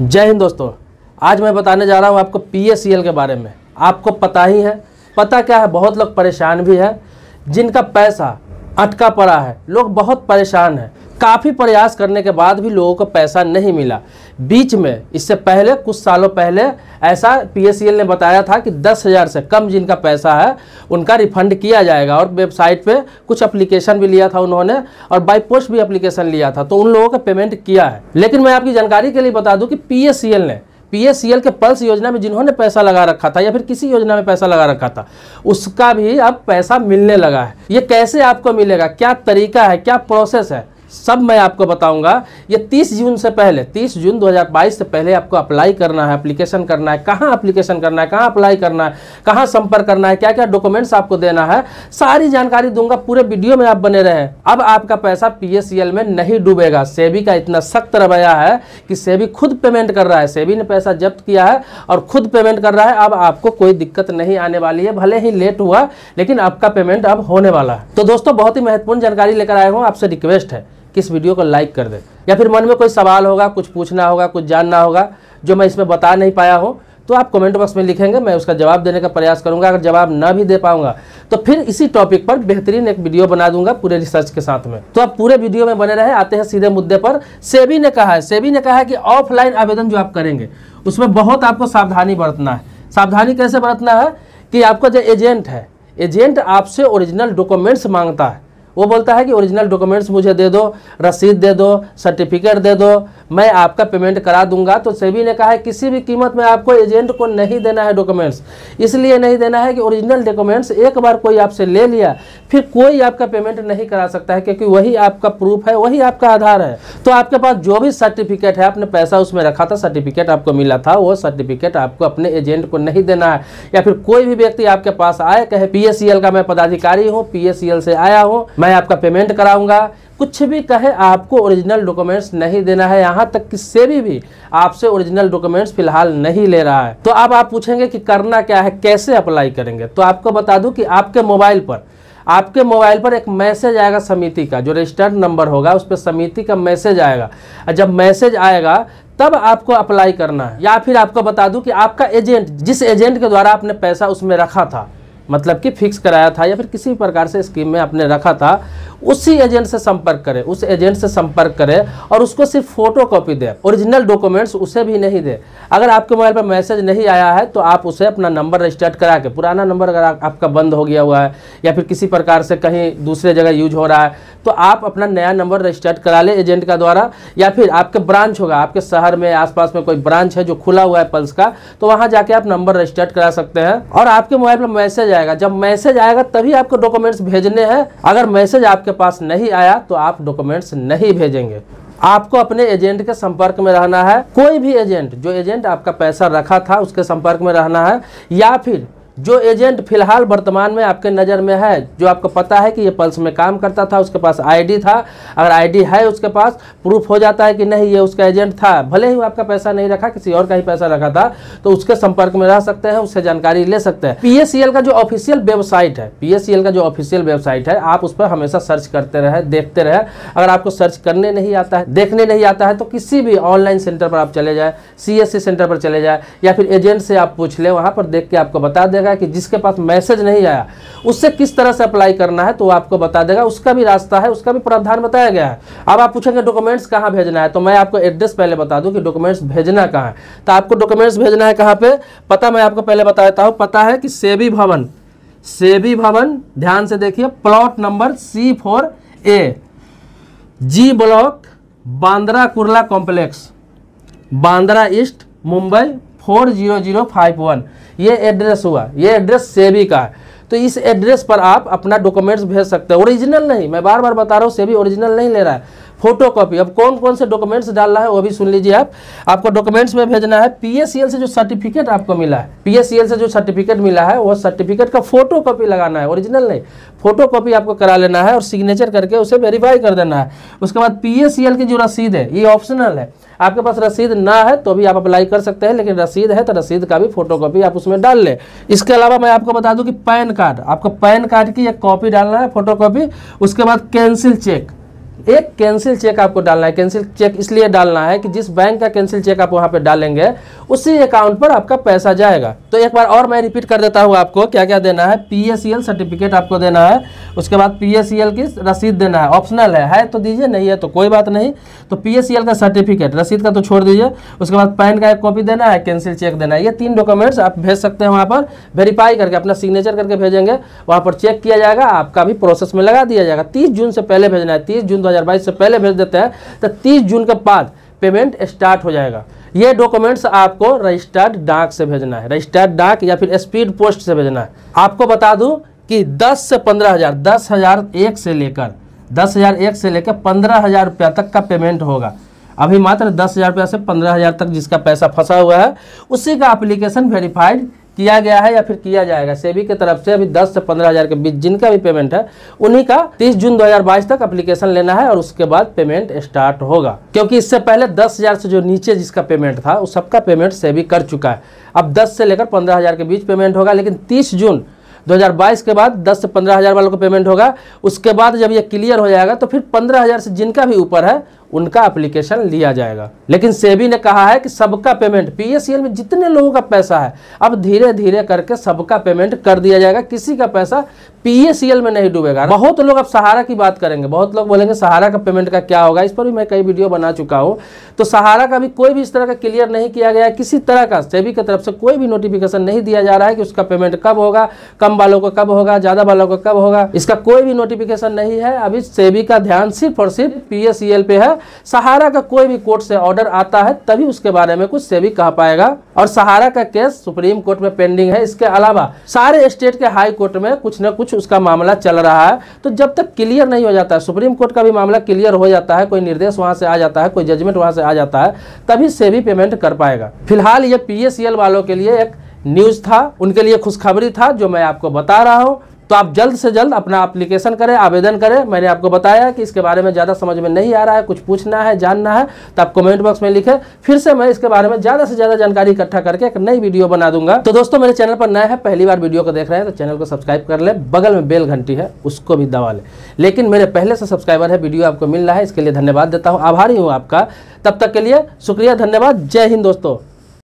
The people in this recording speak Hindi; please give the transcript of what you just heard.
जय हिंद दोस्तों आज मैं बताने जा रहा हूँ आपको पी के बारे में आपको पता ही है पता क्या है बहुत लोग परेशान भी हैं जिनका पैसा अटका पड़ा है लोग बहुत परेशान हैं काफ़ी प्रयास करने के बाद भी लोगों को पैसा नहीं मिला बीच में इससे पहले कुछ सालों पहले ऐसा पीएससीएल e ने बताया था कि दस हज़ार से कम जिनका पैसा है उनका रिफंड किया जाएगा और वेबसाइट पे कुछ अप्लीकेशन भी लिया था उन्होंने और बाई पोस्ट भी अप्लीकेशन लिया था तो उन लोगों का पेमेंट किया है लेकिन मैं आपकी जानकारी के लिए बता दूँ कि पी e ने पी e के पल्स योजना में जिन्होंने पैसा लगा रखा था या फिर किसी योजना में पैसा लगा रखा था उसका भी अब पैसा मिलने लगा है ये कैसे आपको मिलेगा क्या तरीका है क्या प्रोसेस है सब मैं आपको बताऊंगा ये 30 जून से पहले 30 जून 2022 से पहले आपको अप्लाई करना है एप्लीकेशन करना है कहाँ एप्लीकेशन करना है कहाँ अप्लाई करना है कहाँ संपर्क करना है क्या क्या डॉक्यूमेंट्स आपको देना है सारी जानकारी दूंगा पूरे वीडियो में आप बने रहें अब आपका पैसा पी में नहीं डूबेगा सेबी का इतना सख्त रवैया है कि सेबी खुद पेमेंट कर रहा है सेबी ने पैसा जब्त किया है और खुद पेमेंट कर रहा है अब आपको कोई दिक्कत नहीं आने वाली है भले ही लेट हुआ लेकिन आपका पेमेंट अब होने वाला है तो दोस्तों बहुत ही महत्वपूर्ण जानकारी लेकर आए हूँ आपसे रिक्वेस्ट है इस वीडियो को लाइक कर दें या फिर मन में कोई सवाल होगा कुछ पूछना होगा कुछ जानना होगा जो मैं इसमें बता नहीं पाया हूँ तो आप कमेंट बॉक्स में लिखेंगे मैं उसका जवाब देने का प्रयास करूंगा अगर जवाब ना भी दे पाऊंगा तो फिर इसी टॉपिक पर बेहतरीन एक वीडियो बना दूंगा पूरे रिसर्च के साथ में तो आप पूरे वीडियो में बने रहे आते हैं सीधे मुद्दे पर सेबी ने कहा है सेबी ने कहा है कि ऑफलाइन आवेदन जो आप करेंगे उसमें बहुत आपको सावधानी बरतना है सावधानी कैसे बरतना है कि आपका जो एजेंट है एजेंट आपसे ओरिजिनल डॉक्यूमेंट्स मांगता है वो बोलता है कि ओरिजिनल डॉक्यूमेंट्स मुझे दे दो रसीद दे दो सर्टिफिकेट दे दो मैं आपका पेमेंट करा दूंगा तो सेबी ने कहा है किसी भी कीमत में आपको एजेंट को नहीं देना है डॉक्यूमेंट्स इसलिए नहीं देना है कि ओरिजिनल डॉक्यूमेंट्स एक बार कोई आपसे ले लिया फिर कोई आपका पेमेंट नहीं करा सकता है क्योंकि वही आपका प्रूफ है वही आपका आधार है तो आपके पास जो भी सर्टिफिकेट है आपने पैसा उसमें रखा था सर्टिफिकेट आपको मिला था वो सर्टिफिकेट आपको अपने एजेंट को नहीं देना है या फिर कोई भी व्यक्ति आपके पास आए कहे पी का मैं पदाधिकारी हूँ पी से आया हूँ मैं आपका पेमेंट कराऊंगा कुछ भी कहे आपको ओरिजिनल डॉक्यूमेंट्स नहीं देना है यहाँ तक कि से भी आपसे ओरिजिनल डॉक्यूमेंट्स फिलहाल नहीं ले रहा है तो अब आप पूछेंगे कि करना क्या है कैसे अप्लाई करेंगे तो आपको बता दूँ कि आपके मोबाइल पर आपके मोबाइल पर एक मैसेज आएगा समिति का जो रजिस्टर्ड नंबर होगा उस पर समिति का मैसेज आएगा जब मैसेज आएगा तब आपको अप्लाई करना है या फिर आपको बता दूं कि आपका एजेंट जिस एजेंट के द्वारा आपने पैसा उसमें रखा था मतलब कि फिक्स कराया था या फिर किसी भी प्रकार से स्कीम में आपने रखा था उसी एजेंट से संपर्क करें उस एजेंट से संपर्क करें और उसको सिर्फ फोटो कॉपी दें ओरिजिनल डॉक्यूमेंट्स उसे भी नहीं दें अगर आपके मोबाइल पर मैसेज नहीं आया है तो आप उसे अपना नंबर रजिस्टर्ड करा के पुराना नंबर अगर आपका बंद हो गया हुआ है या फिर किसी प्रकार से कहीं दूसरे जगह यूज हो रहा है तो आप अपना नया नंबर रजिस्टर्ड करा लें एजेंट का द्वारा या फिर आपके ब्रांच होगा आपके शहर में आसपास में कोई ब्रांच है जो खुला हुआ है पल्स का तो वहाँ जाके आप नंबर रजिस्टर्ड करा सकते हैं और आपके मोबाइल पर मैसेज आएगा जब मैसेज आएगा तभी आपको डॉक्यूमेंट्स भेजने हैं अगर मैसेज आपके आपके पास नहीं आया तो आप डॉक्यूमेंट्स नहीं भेजेंगे आपको अपने एजेंट के संपर्क में रहना है कोई भी एजेंट जो एजेंट आपका पैसा रखा था उसके संपर्क में रहना है या फिर जो एजेंट फिलहाल वर्तमान में आपके नज़र में है जो आपको पता है कि ये पल्स में काम करता था उसके पास आईडी था अगर आईडी है उसके पास प्रूफ हो जाता है कि नहीं ये उसका एजेंट था भले ही आपका पैसा नहीं रखा किसी और का ही पैसा रखा था तो उसके संपर्क में रह सकते हैं उससे जानकारी ले सकते हैं पी का जो ऑफिशियल वेबसाइट है पी का जो ऑफिशियल वेबसाइट है आप उस पर हमेशा सर्च करते रहे देखते रहे अगर आपको सर्च करने नहीं आता है देखने नहीं आता है तो किसी भी ऑनलाइन सेंटर पर आप चले जाए सी सेंटर पर चले जाए या फिर एजेंट से आप पूछ लें वहाँ पर देख के आपको बता देगा देगा कि जिसके पास मैसेज नहीं आया उससे किस तरह से अप्लाई करना है तो आपको बता देगा उसका भी रास्ता है उसका भी प्रावधान बताया गया है अब आप पूछेंगे डॉक्यूमेंट्स कहाँ भेजना है तो मैं आपको एड्रेस पहले बता दूँ कि डॉक्यूमेंट्स भेजना कहाँ है तो आपको डॉक्यूमेंट्स भेजना है कहाँ पर पता मैं आपको पहले बता देता हूँ पता है कि सेबी भवन सेबी भवन ध्यान से देखिए plot number C four A G block Bandra Kurla Complex Bandra East Mumbai four zero zero five one ये एड्रेस हुआ ये एड्रेस सेबी का है तो इस एड्रेस पर आप अपना डॉक्यूमेंट्स भेज सकते हैं ओरिजिनल नहीं मैं बार बार बता रहा हूँ सेबी ओरिजिनल नहीं ले रहा है फोटो कॉपी अब कौन कौन से डॉक्यूमेंट्स डालना है वो भी सुन लीजिए आप आपको डॉक्यूमेंट्स में भेजना है पीएससीएल से जो सर्टिफिकेट आपको मिला है पीएससीएल से जो सर्टिफिकेट मिला है वो सर्टिफिकेट का फोटो कॉपी लगाना है ओरिजिनल नहीं फोटो कॉपी आपको करा लेना है और सिग्नेचर करके उसे वेरीफाई कर देना है उसके बाद पी की जो रसीद है ये ऑप्शनल है आपके पास रसीद ना है तो भी आप अप्लाई कर सकते हैं लेकिन रसीद है तो रसीद का भी फोटो कॉपी आप उसमें डाल लें इसके अलावा मैं आपको बता दूं कि पैन कार्ड आपको पैन कार्ड की एक कॉपी डालना है फोटो कॉपी उसके बाद कैंसिल चेक एक कैंसिल चेक आपको डालना है कैंसिल चेक इसलिए डालना है कि जिस बैंक का कैंसिल चेक आप वहां पे डालेंगे उसी अकाउंट पर आपका पैसा जाएगा तो एक बार और मैं रिपीट कर देता हूं आपको क्या क्या देना है पी सर्टिफिकेट e आपको देना है उसके बाद पी e की रसीद देना है ऑप्शनल है, है तो दीजिए नहीं है तो कोई बात नहीं तो पी e का सर्टिफिकेट रसीद का तो छोड़ दीजिए उसके बाद पैन का एक कॉपी देना है कैंसिल चेक देना है ये तीन डॉक्यूमेंट्स आप भेज सकते हैं वहाँ पर वेरीफाई करके अपना सिग्नेचर करके भेजेंगे वहाँ पर चेक किया जाएगा आपका भी प्रोसेस में लगा दिया जाएगा तीस जून से पहले भेजना है तीस जून दो 2022 से पहले भेज देते हैं तो 30 जून के बाद पेमेंट स्टार्ट हो जाएगा ये डॉक्यूमेंट्स आपको रजिस्टर्ड डाक से भेजना है रजिस्टर्ड डाक या फिर स्पीड पोस्ट से भेजना है आपको बता दूँ कि दस से पंद्रह हज़ार दस हज़ार एक से लेकर दस हज़ार एक से लेकर पंद्रह हज़ार रुपया तक का पेमेंट होगा अभी मात्र दस हज़ार रुपया से पंद्रह हज़ार तक जिसका पैसा फंसा हुआ है उसी का एप्लीकेशन वेरीफाइड किया गया है या फिर किया जाएगा सेबी की तरफ से अभी दस से पंद्रह हज़ार के बीच जिनका भी पेमेंट है उन्हीं का तीस जून दो हज़ार बाईस तक अप्लीकेशन लेना है और उसके बाद पेमेंट स्टार्ट होगा क्योंकि इससे पहले दस हज़ार से जो नीचे जिसका पेमेंट था उस सबका पेमेंट सेबी कर चुका है अब दस से लेकर पंद्रह हज़ार के बीच पेमेंट होगा लेकिन तीस जून 2022 के बाद 10 से पंद्रह हज़ार वालों को पेमेंट होगा उसके बाद जब ये क्लियर हो जाएगा तो फिर पंद्रह हज़ार से जिनका भी ऊपर है उनका एप्लीकेशन लिया जाएगा लेकिन सेबी ने कहा है कि सबका पेमेंट पीएसएल में जितने लोगों का पैसा है अब धीरे धीरे करके सबका पेमेंट कर दिया जाएगा किसी का पैसा पीएसएल में नहीं डूबेगा बहुत लोग अब सहारा की बात करेंगे बहुत लोग बोलेंगे सहारा का पेमेंट का क्या होगा इस पर भी मैं कई वीडियो बना चुका हूँ तो सहारा का भी कोई भी इस तरह का क्लियर नहीं किया गया किसी तरह का सेबी की तरफ से कोई भी नोटिफिकेशन नहीं दिया जा रहा है कि उसका पेमेंट कब होगा कम वालों को कब होगा ज़्यादा वालों को कब होगा इसका कोई भी नोटिफिकेशन नहीं है अभी सेबी का ध्यान सिर्फ और सिर्फ पीएसएल पे है सहारा का कोई भी कोर्ट से ऑर्डर आता है तभी उसके बारे में कुछ सेबी कह पाएगा और सहारा का केस सुप्रीम कोर्ट में पेंडिंग है इसके अलावा सारे स्टेट के हाई कोर्ट में कुछ न कुछ उसका मामला चल रहा है तो जब तक क्लियर नहीं हो जाता है सुप्रीम कोर्ट का भी मामला क्लियर हो जाता है कोई निर्देश वहां से आ जाता है कोई जजमेंट वहां से आ जाता है तभी सेबी पेमेंट कर पाएगा फिलहाल ये पी वालों के लिए एक न्यूज़ था उनके लिए खुशखबरी था जो मैं आपको बता रहा हूँ तो आप जल्द से जल्द अपना एप्लीकेशन करें आवेदन करें मैंने आपको बताया कि इसके बारे में ज़्यादा समझ में नहीं आ रहा है कुछ पूछना है जानना है तो आप कमेंट बॉक्स में लिखें फिर से मैं इसके बारे में ज़्यादा से ज़्यादा जानकारी इकट्ठा करके एक नई वीडियो बना दूंगा तो दोस्तों मेरे चैनल पर नए हैं पहली बार वीडियो को देख रहे हैं तो चैनल को सब्सक्राइब कर लें बगल में बेल घंटी है उसको भी दबा लें लेकिन मेरे पहले से सब्सक्राइबर है वीडियो आपको मिल रहा है इसके लिए धन्यवाद देता हूँ आभारी हूँ आपका तब तक के लिए शुक्रिया धन्यवाद जय हिंद दोस्तों